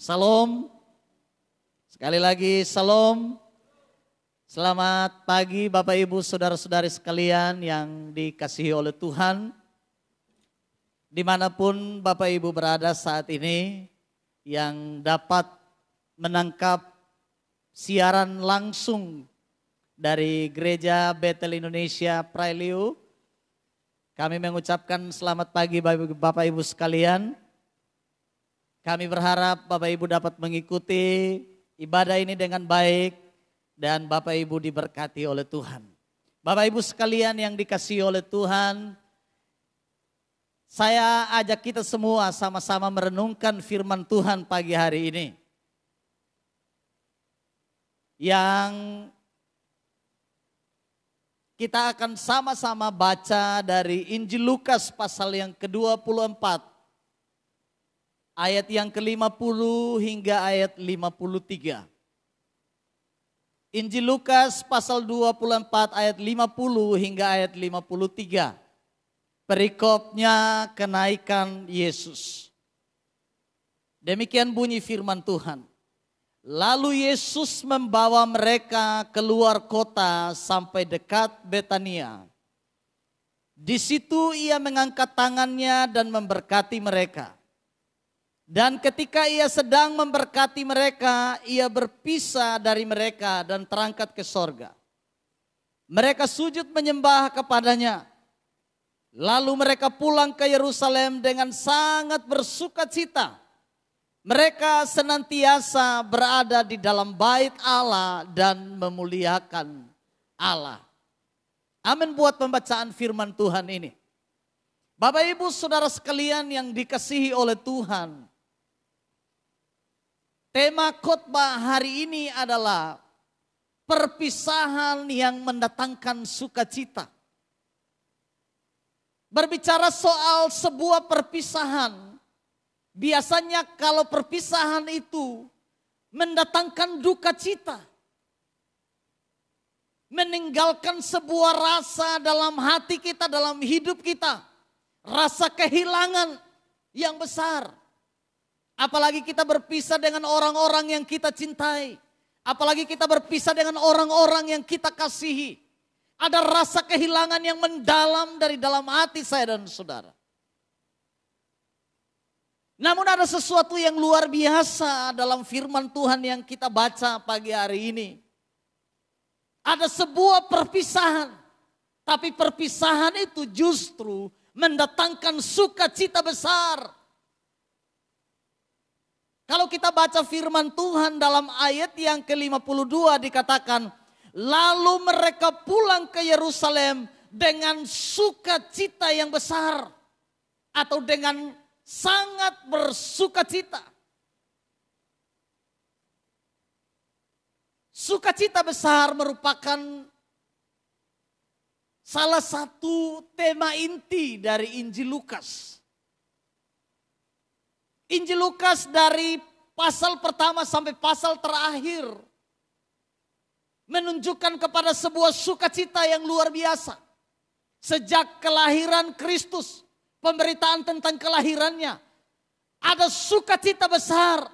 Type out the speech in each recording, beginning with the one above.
Salam. Sekali lagi salam. Selamat pagi Bapak Ibu Saudara-saudari sekalian yang dikasihi oleh Tuhan. Dimanapun Bapak Ibu berada saat ini yang dapat menangkap siaran langsung dari Gereja Betel Indonesia Prailiu. Kami mengucapkan selamat pagi Bapak Ibu sekalian. Kami berharap Bapak Ibu dapat mengikuti ibadah ini dengan baik dan Bapak Ibu diberkati oleh Tuhan. Bapak Ibu sekalian yang dikasihi oleh Tuhan, saya ajak kita semua sama-sama merenungkan firman Tuhan pagi hari ini. Yang kita akan sama-sama baca dari Injil Lukas pasal yang ke-24 ayat yang ke-50 hingga ayat 53. Injil Lukas pasal 24 ayat 50 hingga ayat 53. Perikopnya kenaikan Yesus. Demikian bunyi firman Tuhan. Lalu Yesus membawa mereka keluar kota sampai dekat Betania. Di situ ia mengangkat tangannya dan memberkati mereka. Dan ketika ia sedang memberkati mereka, ia berpisah dari mereka dan terangkat ke sorga. Mereka sujud menyembah kepadanya. Lalu mereka pulang ke Yerusalem dengan sangat bersuka cita. Mereka senantiasa berada di dalam bait Allah dan memuliakan Allah. Amin buat pembacaan firman Tuhan ini. Bapak ibu saudara sekalian yang dikasihi oleh Tuhan. Tema khotbah hari ini adalah perpisahan yang mendatangkan sukacita. Berbicara soal sebuah perpisahan, biasanya kalau perpisahan itu mendatangkan duka cita. Meninggalkan sebuah rasa dalam hati kita, dalam hidup kita. Rasa kehilangan yang besar Apalagi kita berpisah dengan orang-orang yang kita cintai. Apalagi kita berpisah dengan orang-orang yang kita kasihi. Ada rasa kehilangan yang mendalam dari dalam hati saya dan saudara. Namun ada sesuatu yang luar biasa dalam firman Tuhan yang kita baca pagi hari ini. Ada sebuah perpisahan. Tapi perpisahan itu justru mendatangkan sukacita besar kalau kita baca firman Tuhan dalam ayat yang ke-52 dikatakan, lalu mereka pulang ke Yerusalem dengan sukacita yang besar atau dengan sangat bersukacita. Sukacita besar merupakan salah satu tema inti dari Injil Lukas. Injil Lukas dari pasal pertama sampai pasal terakhir menunjukkan kepada sebuah sukacita yang luar biasa. Sejak kelahiran Kristus, pemberitaan tentang kelahirannya, ada sukacita besar,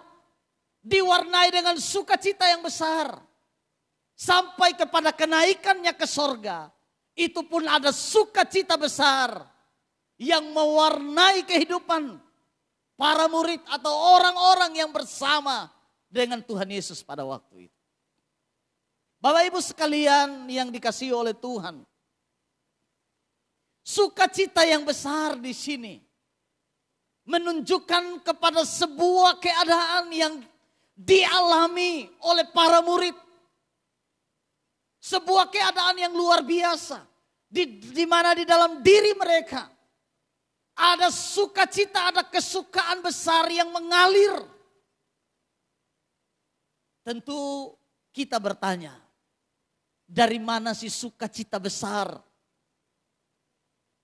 diwarnai dengan sukacita yang besar. Sampai kepada kenaikannya ke sorga, itu pun ada sukacita besar yang mewarnai kehidupan para murid atau orang-orang yang bersama dengan Tuhan Yesus pada waktu itu. Bapak Ibu sekalian yang dikasihi oleh Tuhan. Sukacita yang besar di sini menunjukkan kepada sebuah keadaan yang dialami oleh para murid. Sebuah keadaan yang luar biasa di, di mana di dalam diri mereka ada sukacita, ada kesukaan besar yang mengalir. Tentu kita bertanya, dari mana sih sukacita besar?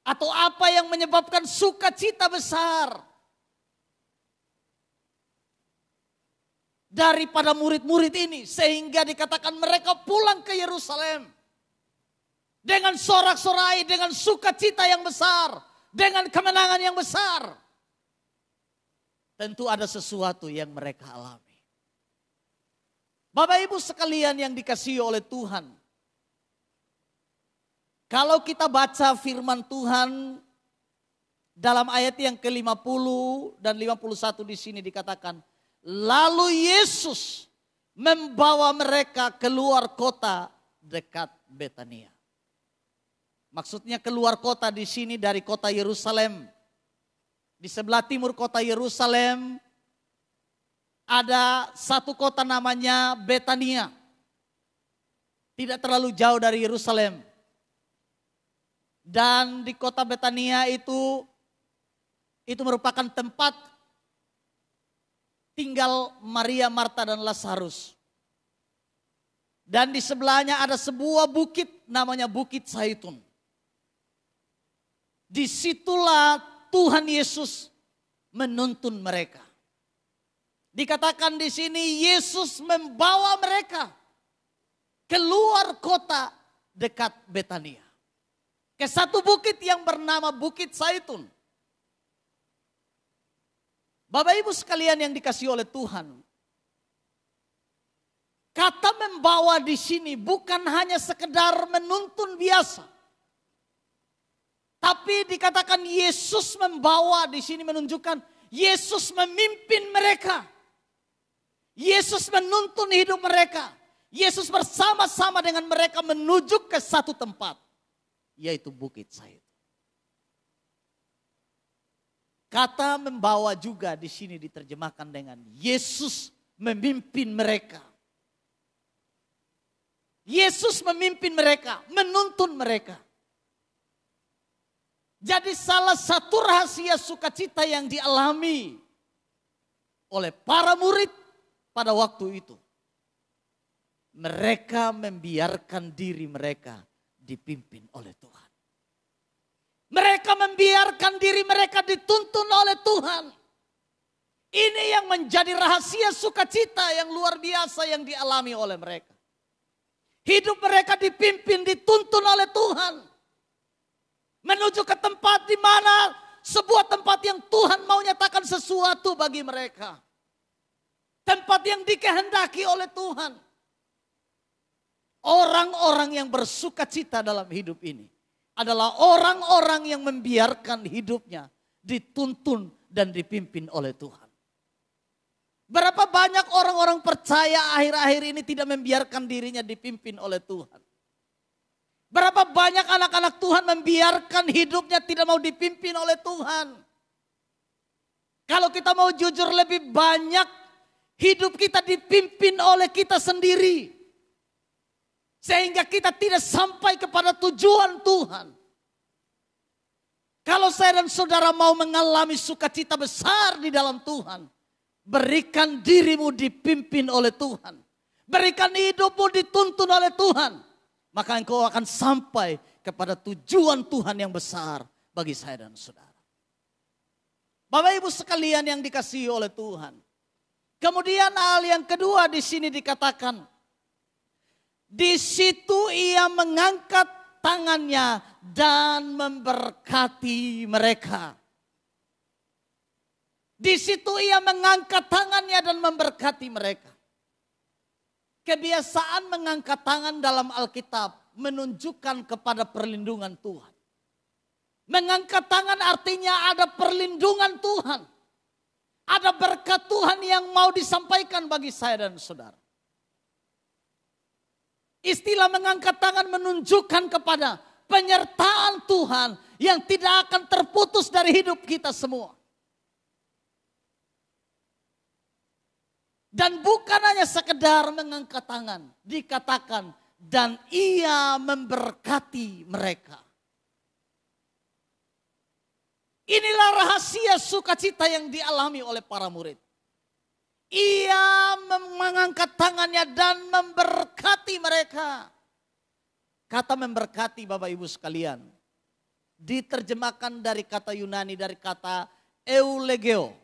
Atau apa yang menyebabkan sukacita besar? Daripada murid-murid ini sehingga dikatakan mereka pulang ke Yerusalem dengan sorak-sorai, dengan sukacita yang besar dengan kemenangan yang besar. Tentu ada sesuatu yang mereka alami. Bapak Ibu sekalian yang dikasihi oleh Tuhan. Kalau kita baca firman Tuhan dalam ayat yang ke-50 dan 51 di sini dikatakan, lalu Yesus membawa mereka keluar kota dekat Betania. Maksudnya keluar kota di sini dari kota Yerusalem. Di sebelah timur kota Yerusalem ada satu kota namanya Betania. Tidak terlalu jauh dari Yerusalem. Dan di kota Betania itu itu merupakan tempat tinggal Maria, Marta dan Lazarus. Dan di sebelahnya ada sebuah bukit namanya Bukit Zaitun. Disitulah Tuhan Yesus menuntun mereka. Dikatakan di sini Yesus membawa mereka keluar kota dekat Betania. Ke satu bukit yang bernama Bukit Saitun. Bapak Ibu sekalian yang dikasih oleh Tuhan. Kata membawa di sini bukan hanya sekedar menuntun biasa. Tapi dikatakan Yesus membawa di sini menunjukkan Yesus memimpin mereka. Yesus menuntun hidup mereka. Yesus bersama-sama dengan mereka menuju ke satu tempat, yaitu Bukit Said. Kata membawa juga di sini diterjemahkan dengan Yesus memimpin mereka. Yesus memimpin mereka, menuntun mereka. Jadi salah satu rahasia sukacita yang dialami oleh para murid pada waktu itu. Mereka membiarkan diri mereka dipimpin oleh Tuhan. Mereka membiarkan diri mereka dituntun oleh Tuhan. Ini yang menjadi rahasia sukacita yang luar biasa yang dialami oleh mereka. Hidup mereka dipimpin, dituntun oleh Tuhan Menuju ke tempat di mana sebuah tempat yang Tuhan mau nyatakan sesuatu bagi mereka. Tempat yang dikehendaki oleh Tuhan. Orang-orang yang bersuka cita dalam hidup ini adalah orang-orang yang membiarkan hidupnya dituntun dan dipimpin oleh Tuhan. Berapa banyak orang-orang percaya akhir-akhir ini tidak membiarkan dirinya dipimpin oleh Tuhan. Berapa banyak anak-anak Tuhan membiarkan hidupnya tidak mau dipimpin oleh Tuhan. Kalau kita mau jujur lebih banyak hidup kita dipimpin oleh kita sendiri. Sehingga kita tidak sampai kepada tujuan Tuhan. Kalau saya dan saudara mau mengalami sukacita besar di dalam Tuhan. Berikan dirimu dipimpin oleh Tuhan. Berikan hidupmu dituntun oleh Tuhan. Maka engkau akan sampai kepada tujuan Tuhan yang besar bagi saya dan saudara. Bapak Ibu sekalian yang dikasihi oleh Tuhan. Kemudian hal yang kedua di sini dikatakan. Di situ ia mengangkat tangannya dan memberkati mereka. Di situ ia mengangkat tangannya dan memberkati mereka. Kebiasaan mengangkat tangan dalam Alkitab menunjukkan kepada perlindungan Tuhan. Mengangkat tangan artinya ada perlindungan Tuhan. Ada berkat Tuhan yang mau disampaikan bagi saya dan saudara. Istilah mengangkat tangan menunjukkan kepada penyertaan Tuhan yang tidak akan terputus dari hidup kita semua. Dan bukan hanya sekedar mengangkat tangan, dikatakan dan ia memberkati mereka. Inilah rahasia sukacita yang dialami oleh para murid. Ia mengangkat tangannya dan memberkati mereka. Kata memberkati Bapak Ibu sekalian. Diterjemahkan dari kata Yunani, dari kata eulegeo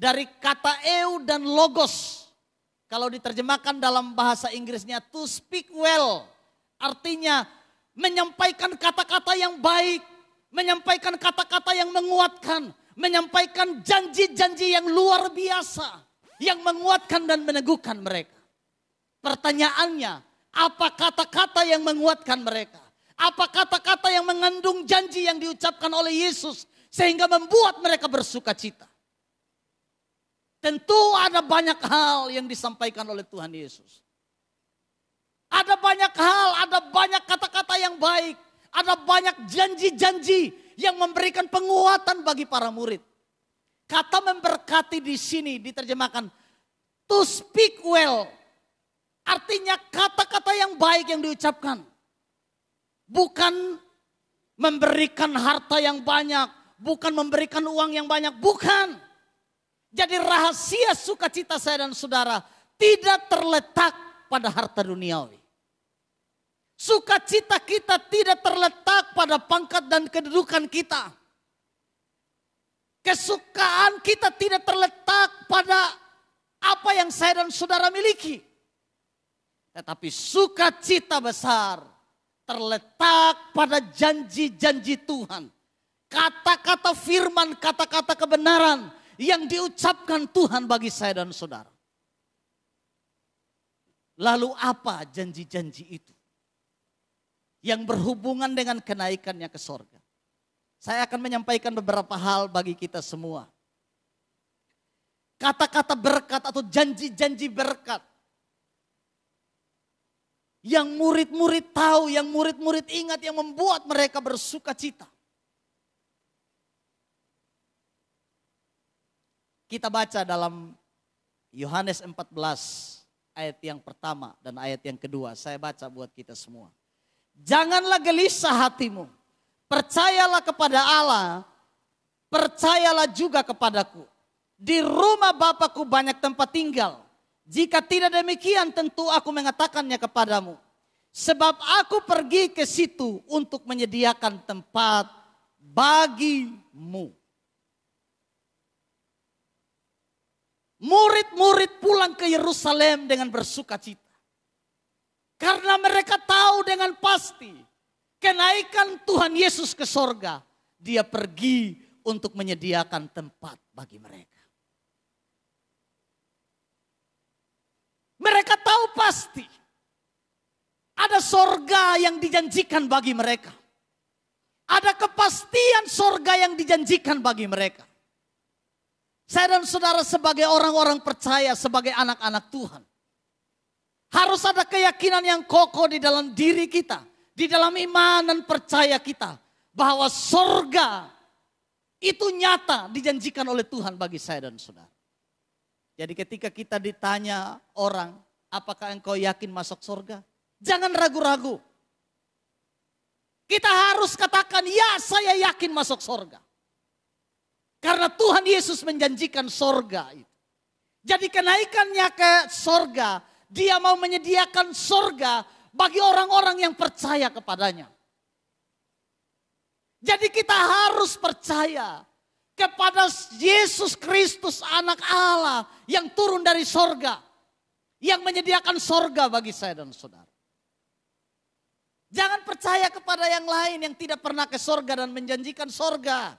dari kata eu dan logos. Kalau diterjemahkan dalam bahasa Inggrisnya to speak well. Artinya menyampaikan kata-kata yang baik, menyampaikan kata-kata yang menguatkan, menyampaikan janji-janji yang luar biasa yang menguatkan dan meneguhkan mereka. Pertanyaannya, apa kata-kata yang menguatkan mereka? Apa kata-kata yang mengandung janji yang diucapkan oleh Yesus sehingga membuat mereka bersuka cita? Tentu ada banyak hal yang disampaikan oleh Tuhan Yesus. Ada banyak hal, ada banyak kata-kata yang baik, ada banyak janji-janji yang memberikan penguatan bagi para murid. Kata memberkati di sini diterjemahkan to speak well. Artinya kata-kata yang baik yang diucapkan. Bukan memberikan harta yang banyak, bukan memberikan uang yang banyak, bukan. Jadi rahasia sukacita saya dan saudara tidak terletak pada harta duniawi. Sukacita kita tidak terletak pada pangkat dan kedudukan kita. Kesukaan kita tidak terletak pada apa yang saya dan saudara miliki. Tetapi sukacita besar terletak pada janji-janji Tuhan. Kata-kata firman, kata-kata kebenaran yang diucapkan Tuhan bagi saya dan saudara. Lalu apa janji-janji itu? Yang berhubungan dengan kenaikannya ke sorga. Saya akan menyampaikan beberapa hal bagi kita semua. Kata-kata berkat atau janji-janji berkat. Yang murid-murid tahu, yang murid-murid ingat, yang membuat mereka bersuka cita. Kita baca dalam Yohanes 14 ayat yang pertama dan ayat yang kedua. Saya baca buat kita semua. Janganlah gelisah hatimu. Percayalah kepada Allah, percayalah juga kepadaku. Di rumah Bapakku banyak tempat tinggal. Jika tidak demikian tentu aku mengatakannya kepadamu. Sebab aku pergi ke situ untuk menyediakan tempat bagimu. Murid-murid pulang ke Yerusalem dengan bersuka cita. Karena mereka tahu dengan pasti kenaikan Tuhan Yesus ke sorga. Dia pergi untuk menyediakan tempat bagi mereka. Mereka tahu pasti ada sorga yang dijanjikan bagi mereka. Ada kepastian sorga yang dijanjikan bagi mereka. Saya dan saudara sebagai orang-orang percaya, sebagai anak-anak Tuhan. Harus ada keyakinan yang kokoh di dalam diri kita. Di dalam iman dan percaya kita. Bahwa sorga itu nyata dijanjikan oleh Tuhan bagi saya dan saudara. Jadi ketika kita ditanya orang, apakah engkau yakin masuk sorga? Jangan ragu-ragu. Kita harus katakan, ya saya yakin masuk sorga. Karena Tuhan Yesus menjanjikan sorga itu. Jadi kenaikannya ke sorga, dia mau menyediakan sorga bagi orang-orang yang percaya kepadanya. Jadi kita harus percaya kepada Yesus Kristus anak Allah yang turun dari sorga. Yang menyediakan sorga bagi saya dan saudara. Jangan percaya kepada yang lain yang tidak pernah ke sorga dan menjanjikan sorga.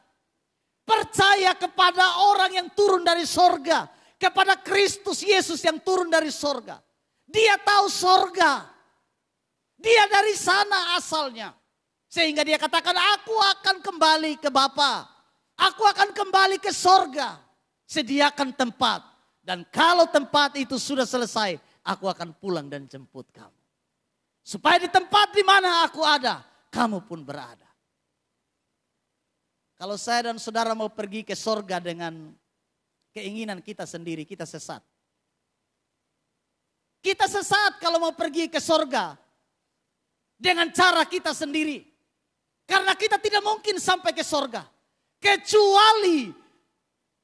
Percaya kepada orang yang turun dari sorga. Kepada Kristus Yesus yang turun dari sorga. Dia tahu sorga. Dia dari sana asalnya. Sehingga dia katakan aku akan kembali ke Bapa. Aku akan kembali ke sorga. Sediakan tempat. Dan kalau tempat itu sudah selesai, aku akan pulang dan jemput kamu. Supaya di tempat di mana aku ada, kamu pun berada. Kalau saya dan saudara mau pergi ke sorga dengan keinginan kita sendiri, kita sesat. Kita sesat kalau mau pergi ke sorga dengan cara kita sendiri. Karena kita tidak mungkin sampai ke sorga. Kecuali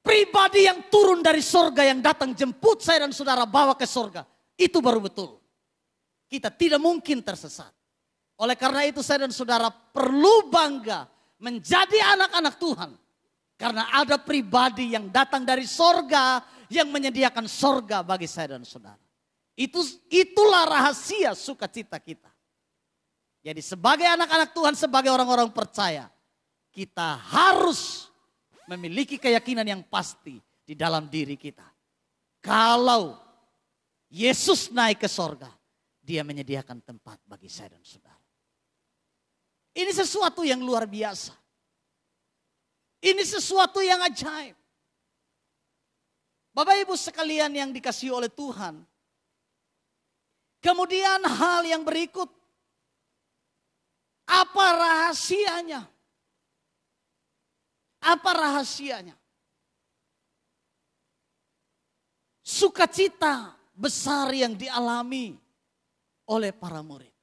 pribadi yang turun dari sorga yang datang jemput saya dan saudara bawa ke sorga. Itu baru betul. Kita tidak mungkin tersesat. Oleh karena itu saya dan saudara perlu bangga menjadi anak-anak Tuhan. Karena ada pribadi yang datang dari sorga yang menyediakan sorga bagi saya dan saudara. Itu itulah rahasia sukacita kita. Jadi sebagai anak-anak Tuhan, sebagai orang-orang percaya, kita harus memiliki keyakinan yang pasti di dalam diri kita. Kalau Yesus naik ke sorga, dia menyediakan tempat bagi saya dan saudara. Ini sesuatu yang luar biasa. Ini sesuatu yang ajaib. Bapak Ibu sekalian yang dikasihi oleh Tuhan. Kemudian hal yang berikut. Apa rahasianya? Apa rahasianya? Sukacita besar yang dialami oleh para murid.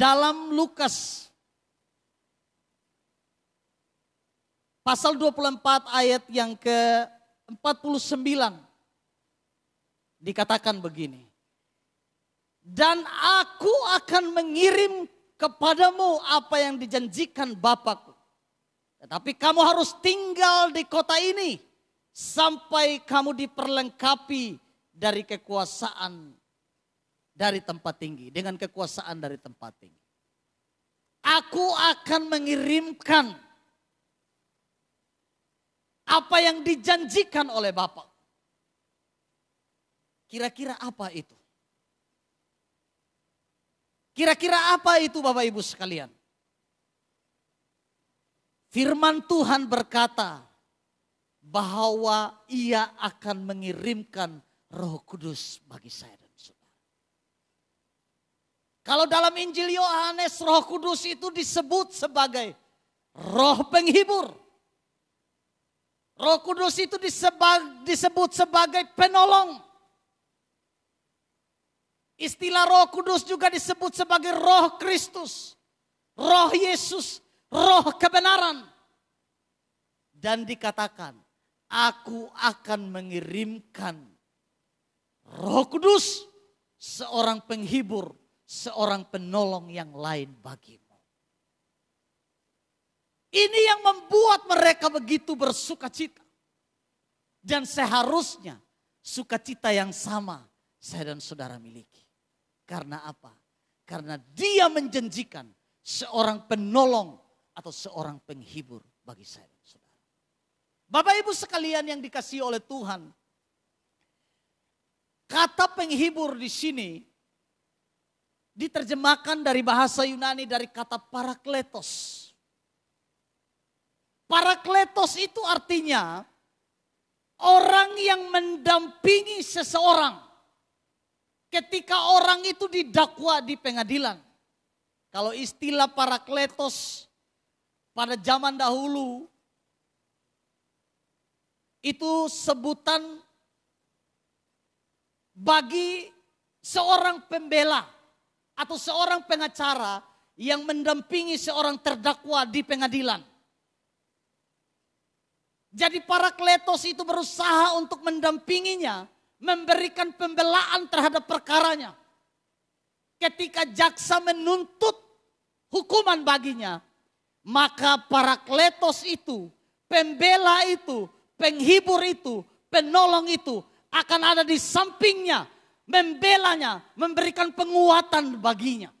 dalam Lukas pasal 24 ayat yang ke-49 dikatakan begini. Dan aku akan mengirim kepadamu apa yang dijanjikan Bapakku. Tetapi kamu harus tinggal di kota ini sampai kamu diperlengkapi dari kekuasaan dari tempat tinggi, dengan kekuasaan dari tempat tinggi. Aku akan mengirimkan apa yang dijanjikan oleh Bapak. Kira-kira apa itu? Kira-kira apa itu Bapak Ibu sekalian? Firman Tuhan berkata bahwa ia akan mengirimkan roh kudus bagi saya. Kalau dalam Injil Yohanes roh kudus itu disebut sebagai roh penghibur. Roh kudus itu disebut, sebagai penolong. Istilah roh kudus juga disebut sebagai roh Kristus. Roh Yesus, roh kebenaran. Dan dikatakan, aku akan mengirimkan roh kudus seorang penghibur seorang penolong yang lain bagimu. Ini yang membuat mereka begitu bersuka cita. Dan seharusnya sukacita yang sama saya dan saudara miliki. Karena apa? Karena dia menjanjikan seorang penolong atau seorang penghibur bagi saya dan saudara. Bapak ibu sekalian yang dikasihi oleh Tuhan. Kata penghibur di sini diterjemahkan dari bahasa Yunani dari kata parakletos. Parakletos itu artinya orang yang mendampingi seseorang ketika orang itu didakwa di pengadilan. Kalau istilah parakletos pada zaman dahulu itu sebutan bagi seorang pembela atau seorang pengacara yang mendampingi seorang terdakwa di pengadilan. Jadi para kletos itu berusaha untuk mendampinginya, memberikan pembelaan terhadap perkaranya. Ketika jaksa menuntut hukuman baginya, maka para kletos itu, pembela itu, penghibur itu, penolong itu akan ada di sampingnya membelanya, memberikan penguatan baginya.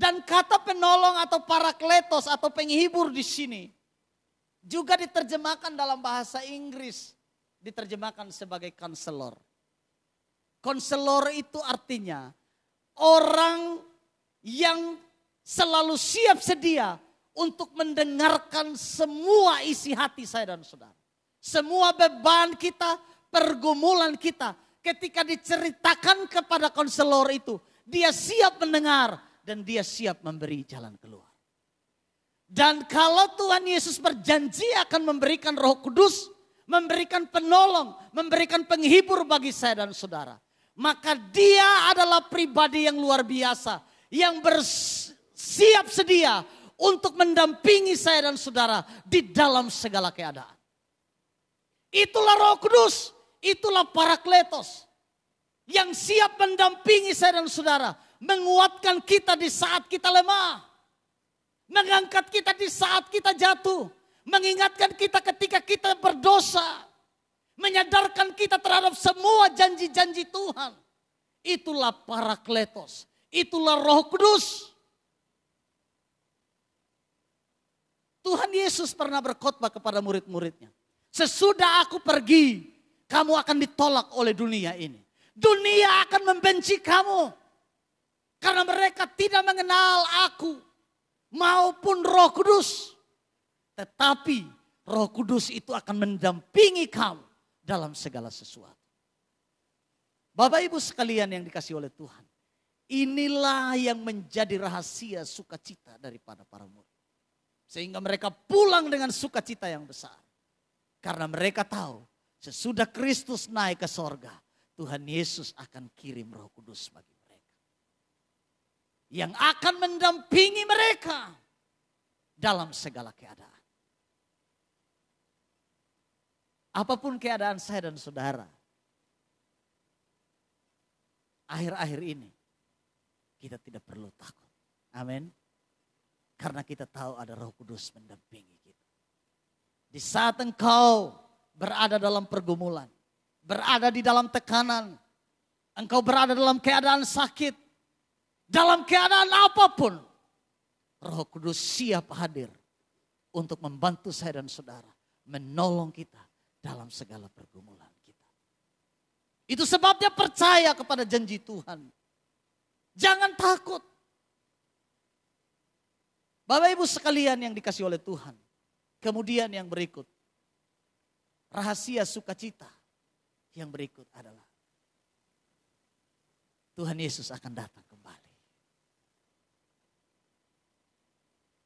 Dan kata penolong atau parakletos atau penghibur di sini juga diterjemahkan dalam bahasa Inggris, diterjemahkan sebagai konselor. Konselor itu artinya orang yang selalu siap sedia untuk mendengarkan semua isi hati saya dan saudara. Semua beban kita, pergumulan kita. Ketika diceritakan kepada konselor itu. Dia siap mendengar dan dia siap memberi jalan keluar. Dan kalau Tuhan Yesus berjanji akan memberikan roh kudus, memberikan penolong, memberikan penghibur bagi saya dan saudara. Maka dia adalah pribadi yang luar biasa. Yang bersiap sedia untuk mendampingi saya dan saudara di dalam segala keadaan. Itulah roh kudus, itulah parakletos. Yang siap mendampingi saya dan saudara. Menguatkan kita di saat kita lemah. Mengangkat kita di saat kita jatuh. Mengingatkan kita ketika kita berdosa. Menyadarkan kita terhadap semua janji-janji Tuhan. Itulah parakletos. Itulah roh kudus. Tuhan Yesus pernah berkhotbah kepada murid-muridnya. Sesudah aku pergi, kamu akan ditolak oleh dunia ini. Dunia akan membenci kamu. Karena mereka tidak mengenal aku maupun roh kudus. Tetapi roh kudus itu akan mendampingi kamu dalam segala sesuatu. Bapak ibu sekalian yang dikasih oleh Tuhan. Inilah yang menjadi rahasia sukacita daripada para murid. Sehingga mereka pulang dengan sukacita yang besar. Karena mereka tahu sesudah Kristus naik ke sorga, Tuhan Yesus akan kirim roh kudus bagi mereka. Yang akan mendampingi mereka dalam segala keadaan. Apapun keadaan saya dan saudara, akhir-akhir ini kita tidak perlu takut. Amin. Karena kita tahu ada Roh Kudus mendampingi. Di saat engkau berada dalam pergumulan, berada di dalam tekanan, engkau berada dalam keadaan sakit, dalam keadaan apapun, Roh Kudus siap hadir untuk membantu saya dan saudara menolong kita dalam segala pergumulan kita. Itu sebabnya percaya kepada janji Tuhan. Jangan takut. Bapak Ibu sekalian yang dikasih oleh Tuhan. Kemudian yang berikut, rahasia sukacita yang berikut adalah Tuhan Yesus akan datang kembali.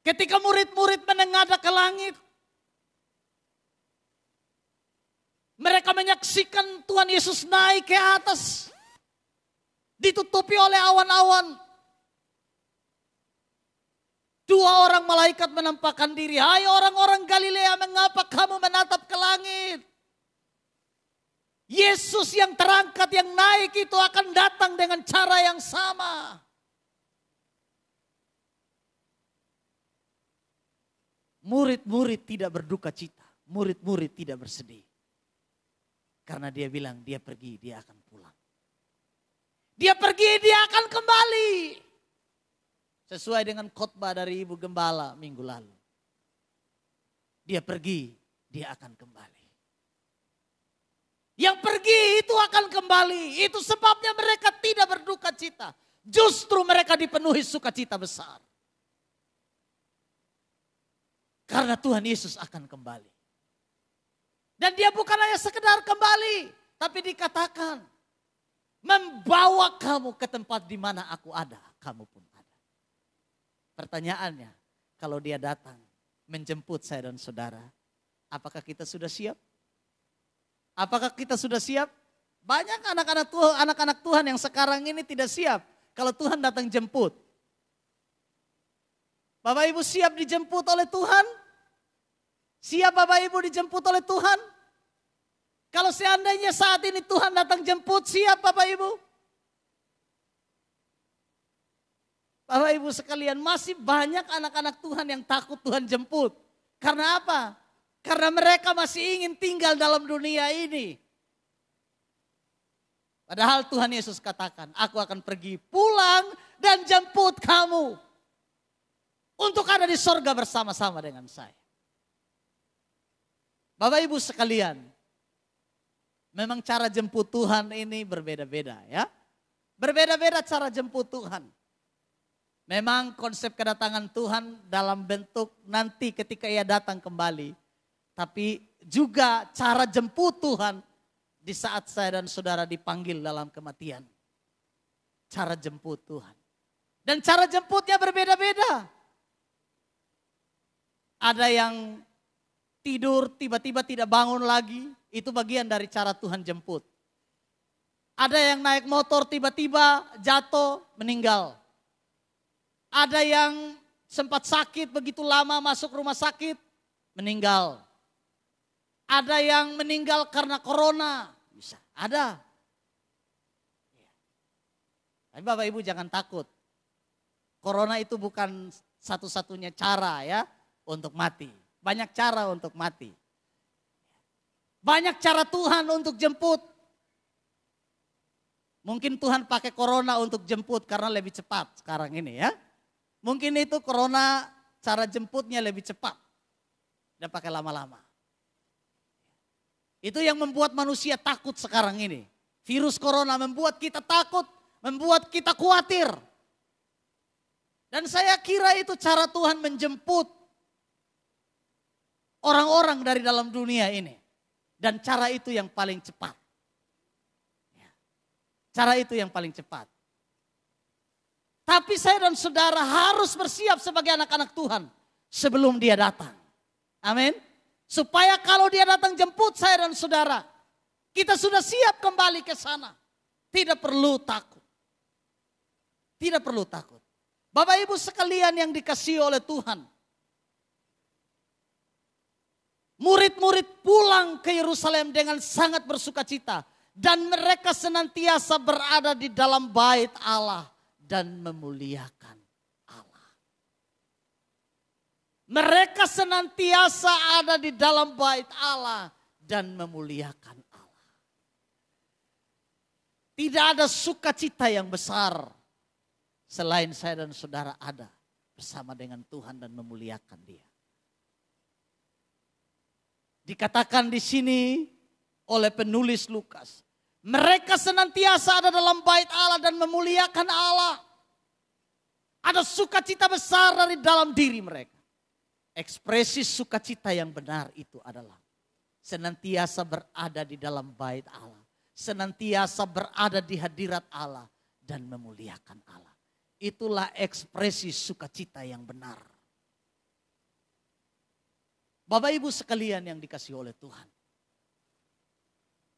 Ketika murid-murid menengadah ke langit, mereka menyaksikan Tuhan Yesus naik ke atas, ditutupi oleh awan-awan, Dua orang malaikat menampakkan diri. Hai orang-orang Galilea, mengapa kamu menatap ke langit? Yesus yang terangkat, yang naik itu akan datang dengan cara yang sama. Murid-murid tidak berduka cita, murid-murid tidak bersedih. Karena dia bilang dia pergi, dia akan pulang. Dia pergi, dia akan kembali. Sesuai dengan khotbah dari Ibu Gembala minggu lalu. Dia pergi, dia akan kembali. Yang pergi itu akan kembali. Itu sebabnya mereka tidak berduka cita. Justru mereka dipenuhi sukacita besar. Karena Tuhan Yesus akan kembali. Dan dia bukan hanya sekedar kembali, tapi dikatakan membawa kamu ke tempat di mana aku ada, kamu pun Pertanyaannya, kalau dia datang menjemput saya dan saudara, apakah kita sudah siap? Apakah kita sudah siap? Banyak anak-anak Tuhan, anak-anak Tuhan yang sekarang ini tidak siap kalau Tuhan datang jemput. Bapak Ibu siap dijemput oleh Tuhan? Siap Bapak Ibu dijemput oleh Tuhan? Kalau seandainya saat ini Tuhan datang jemput, siap Bapak Ibu? Bapak Ibu sekalian, masih banyak anak-anak Tuhan yang takut Tuhan jemput. Karena apa? Karena mereka masih ingin tinggal dalam dunia ini. Padahal Tuhan Yesus katakan, aku akan pergi pulang dan jemput kamu. Untuk ada di sorga bersama-sama dengan saya. Bapak Ibu sekalian, memang cara jemput Tuhan ini berbeda-beda ya. Berbeda-beda cara jemput Tuhan. Memang konsep kedatangan Tuhan dalam bentuk nanti ketika ia datang kembali. Tapi juga cara jemput Tuhan di saat saya dan saudara dipanggil dalam kematian. Cara jemput Tuhan. Dan cara jemputnya berbeda-beda. Ada yang tidur tiba-tiba tidak bangun lagi. Itu bagian dari cara Tuhan jemput. Ada yang naik motor tiba-tiba jatuh meninggal ada yang sempat sakit begitu lama masuk rumah sakit, meninggal. Ada yang meninggal karena corona, bisa. Ada. Tapi Bapak Ibu jangan takut. Corona itu bukan satu-satunya cara ya untuk mati. Banyak cara untuk mati. Banyak cara Tuhan untuk jemput. Mungkin Tuhan pakai corona untuk jemput karena lebih cepat sekarang ini ya. Mungkin itu corona cara jemputnya lebih cepat. Dan pakai lama-lama. Itu yang membuat manusia takut sekarang ini. Virus corona membuat kita takut, membuat kita khawatir. Dan saya kira itu cara Tuhan menjemput orang-orang dari dalam dunia ini. Dan cara itu yang paling cepat. Ya. Cara itu yang paling cepat. Tapi saya dan saudara harus bersiap sebagai anak-anak Tuhan sebelum dia datang. Amin. Supaya kalau dia datang jemput saya dan saudara, kita sudah siap kembali ke sana. Tidak perlu takut. Tidak perlu takut. Bapak Ibu sekalian yang dikasihi oleh Tuhan. Murid-murid pulang ke Yerusalem dengan sangat bersuka cita. Dan mereka senantiasa berada di dalam bait Allah dan memuliakan Allah. Mereka senantiasa ada di dalam bait Allah dan memuliakan Allah. Tidak ada sukacita yang besar selain saya dan saudara ada bersama dengan Tuhan dan memuliakan Dia. Dikatakan di sini oleh penulis Lukas, mereka senantiasa ada dalam bait Allah dan memuliakan Allah. Ada sukacita besar dari dalam diri mereka. Ekspresi sukacita yang benar itu adalah senantiasa berada di dalam bait Allah, senantiasa berada di hadirat Allah dan memuliakan Allah. Itulah ekspresi sukacita yang benar. Bapak Ibu sekalian yang dikasihi oleh Tuhan.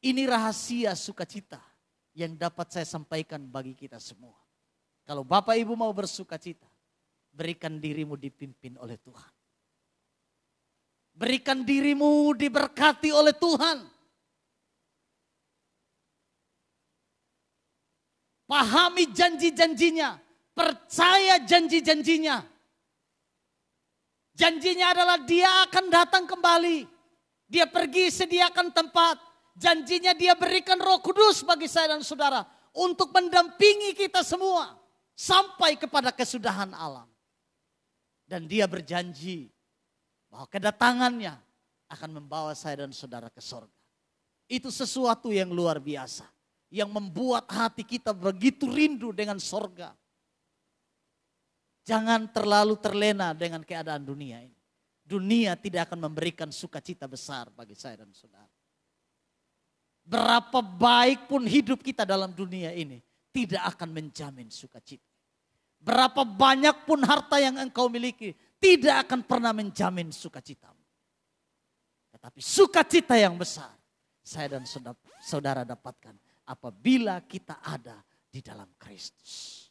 Ini rahasia sukacita yang dapat saya sampaikan bagi kita semua. Kalau Bapak Ibu mau bersukacita, berikan dirimu dipimpin oleh Tuhan. Berikan dirimu diberkati oleh Tuhan. Pahami janji-janjinya, percaya janji-janjinya. Janjinya adalah dia akan datang kembali. Dia pergi sediakan tempat. Janjinya dia berikan roh kudus bagi saya dan saudara. Untuk mendampingi kita semua. Sampai kepada kesudahan alam. Dan dia berjanji bahwa kedatangannya akan membawa saya dan saudara ke sorga. Itu sesuatu yang luar biasa. Yang membuat hati kita begitu rindu dengan sorga. Jangan terlalu terlena dengan keadaan dunia ini. Dunia tidak akan memberikan sukacita besar bagi saya dan saudara. Berapa baik pun hidup kita dalam dunia ini tidak akan menjamin sukacita. Berapa banyak pun harta yang engkau miliki tidak akan pernah menjamin sukacitamu. Tetapi sukacita yang besar saya dan saudara dapatkan apabila kita ada di dalam Kristus.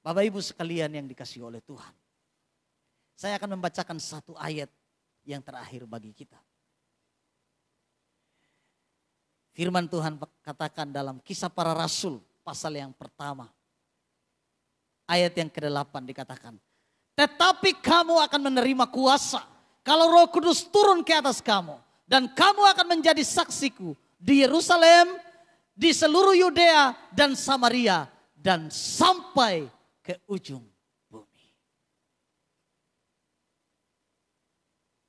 Bapak Ibu sekalian yang dikasih oleh Tuhan. Saya akan membacakan satu ayat yang terakhir bagi kita. Firman Tuhan katakan dalam kisah para rasul pasal yang pertama. Ayat yang ke-8 dikatakan. Tetapi kamu akan menerima kuasa kalau roh kudus turun ke atas kamu. Dan kamu akan menjadi saksiku di Yerusalem, di seluruh Yudea dan Samaria. Dan sampai ke ujung bumi.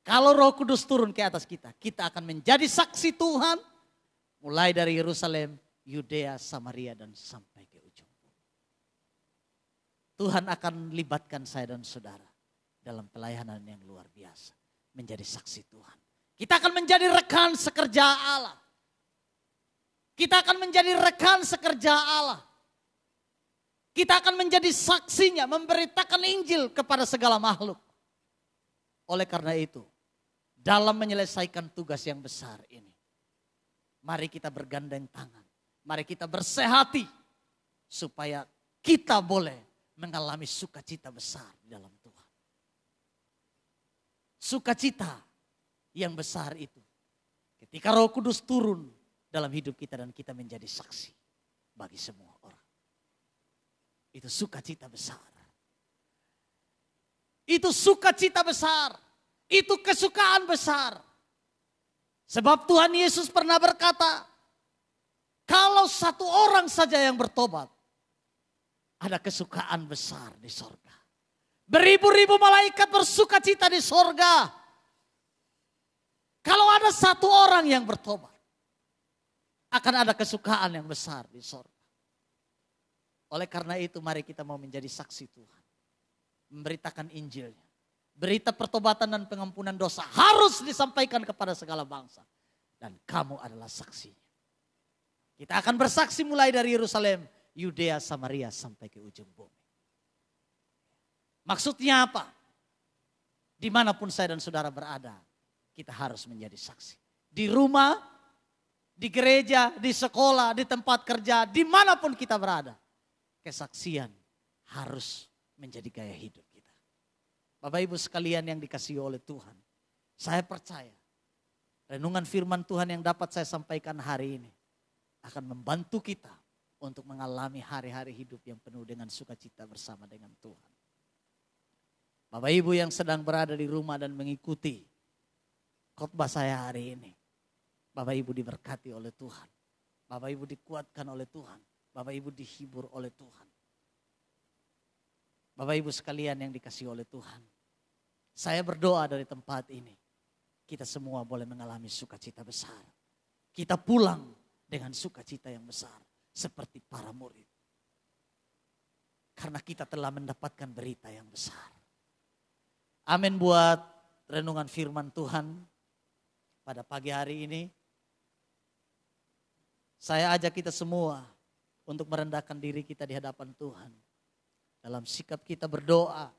Kalau roh kudus turun ke atas kita, kita akan menjadi saksi Tuhan Mulai dari Yerusalem, Yudea, Samaria dan sampai ke ujung Tuhan akan libatkan saya dan saudara dalam pelayanan yang luar biasa. Menjadi saksi Tuhan. Kita akan menjadi rekan sekerja Allah. Kita akan menjadi rekan sekerja Allah. Kita akan menjadi saksinya, memberitakan Injil kepada segala makhluk. Oleh karena itu, dalam menyelesaikan tugas yang besar ini, Mari kita bergandeng tangan. Mari kita bersehati supaya kita boleh mengalami sukacita besar di dalam Tuhan. Sukacita yang besar itu ketika Roh Kudus turun dalam hidup kita dan kita menjadi saksi bagi semua orang. Itu sukacita besar. Itu sukacita besar. Itu kesukaan besar Sebab Tuhan Yesus pernah berkata, kalau satu orang saja yang bertobat, ada kesukaan besar di sorga. Beribu-ribu malaikat bersuka cita di sorga. Kalau ada satu orang yang bertobat, akan ada kesukaan yang besar di sorga. Oleh karena itu mari kita mau menjadi saksi Tuhan. Memberitakan Injilnya. Berita pertobatan dan pengampunan dosa harus disampaikan kepada segala bangsa. Dan kamu adalah saksinya. Kita akan bersaksi mulai dari Yerusalem, Yudea, Samaria sampai ke ujung bumi. Maksudnya apa? Dimanapun saya dan saudara berada, kita harus menjadi saksi. Di rumah, di gereja, di sekolah, di tempat kerja, dimanapun kita berada. Kesaksian harus menjadi gaya hidup. Bapak Ibu sekalian yang dikasihi oleh Tuhan. Saya percaya renungan firman Tuhan yang dapat saya sampaikan hari ini akan membantu kita untuk mengalami hari-hari hidup yang penuh dengan sukacita bersama dengan Tuhan. Bapak Ibu yang sedang berada di rumah dan mengikuti khotbah saya hari ini. Bapak Ibu diberkati oleh Tuhan. Bapak Ibu dikuatkan oleh Tuhan. Bapak Ibu dihibur oleh Tuhan. Bapak Ibu sekalian yang dikasih oleh Tuhan. Saya berdoa dari tempat ini. Kita semua boleh mengalami sukacita besar. Kita pulang dengan sukacita yang besar. Seperti para murid. Karena kita telah mendapatkan berita yang besar. Amin buat renungan firman Tuhan pada pagi hari ini. Saya ajak kita semua untuk merendahkan diri kita di hadapan Tuhan dalam sikap kita berdoa,